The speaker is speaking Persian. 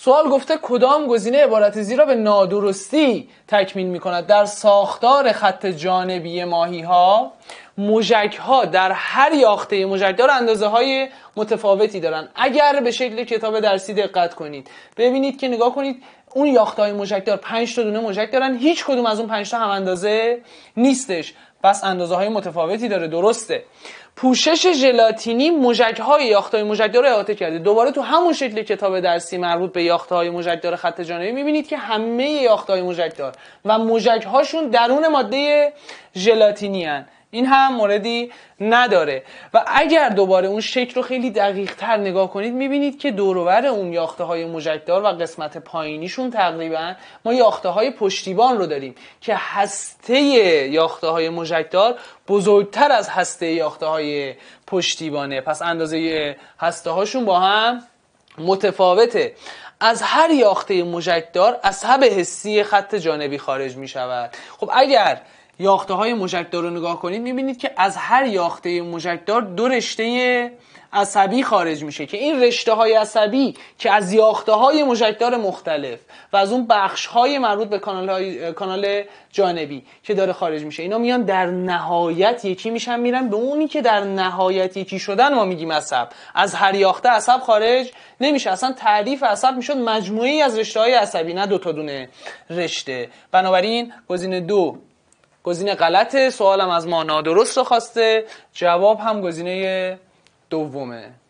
سوال گفته کدام گزینه عبارت زیرا به نادرستی تکمیل می کند در ساختار خط جانبی ماهی ها مژک ها در هر یاخته مژکدار اندازه های متفاوتی دارن اگر به شکل کتاب درسی دقت کنید ببینید که نگاه کنید اون یاخته های مژکدار 5 تا دونه موجک دارن هیچ کدوم از اون 5 تا هم اندازه نیستش پس اندازه های متفاوتی داره درسته پوشش ژلاتینی مژک های یاخته های رو احاطه کرده دوباره تو همون شکل کتاب درسی مربوط به یاخته های مژکدار خط جانبی میبینید که همه یاخته های مژکدار و موجک هاشون درون ماده ژلاتینی این هم موردی نداره و اگر دوباره اون شکل رو خیلی دقیق تر نگاه کنید میبینید که دوروبر اون یاخته های مجکدار و قسمت پایینیشون تقریبا ما یاخته های پشتیبان رو داریم که هسته یاخته های مجکدار بزرگتر از هسته یاخته های پشتیبانه پس اندازه هسته هاشون با هم متفاوته از هر یاخته مجکدار عصب حسی خط جانبی خارج میشود خب اگر یاخته های مژکدار رو نگاه کنید میبینید که از هر یاخته مژکدار دو رشته عصبی خارج میشه که این رشته های عصبی که از یاخته های مژکدار مختلف و از اون بخش های مربوط به کانال, های... کانال جانبی که داره خارج میشه اینا میان در نهایت یکی میشن میرن به اونی که در نهایت یکی شدن ما میگیم عصب از هر یاخته عصب خارج نمیشه اصلا تعریف عصب میشد مجموعی از رشته های عصبی نه دو تا دونه رشته بنابراین گزینه دو گزینه غلطه سوالم از ما نادرست رو خواسته جواب هم گزینه دومه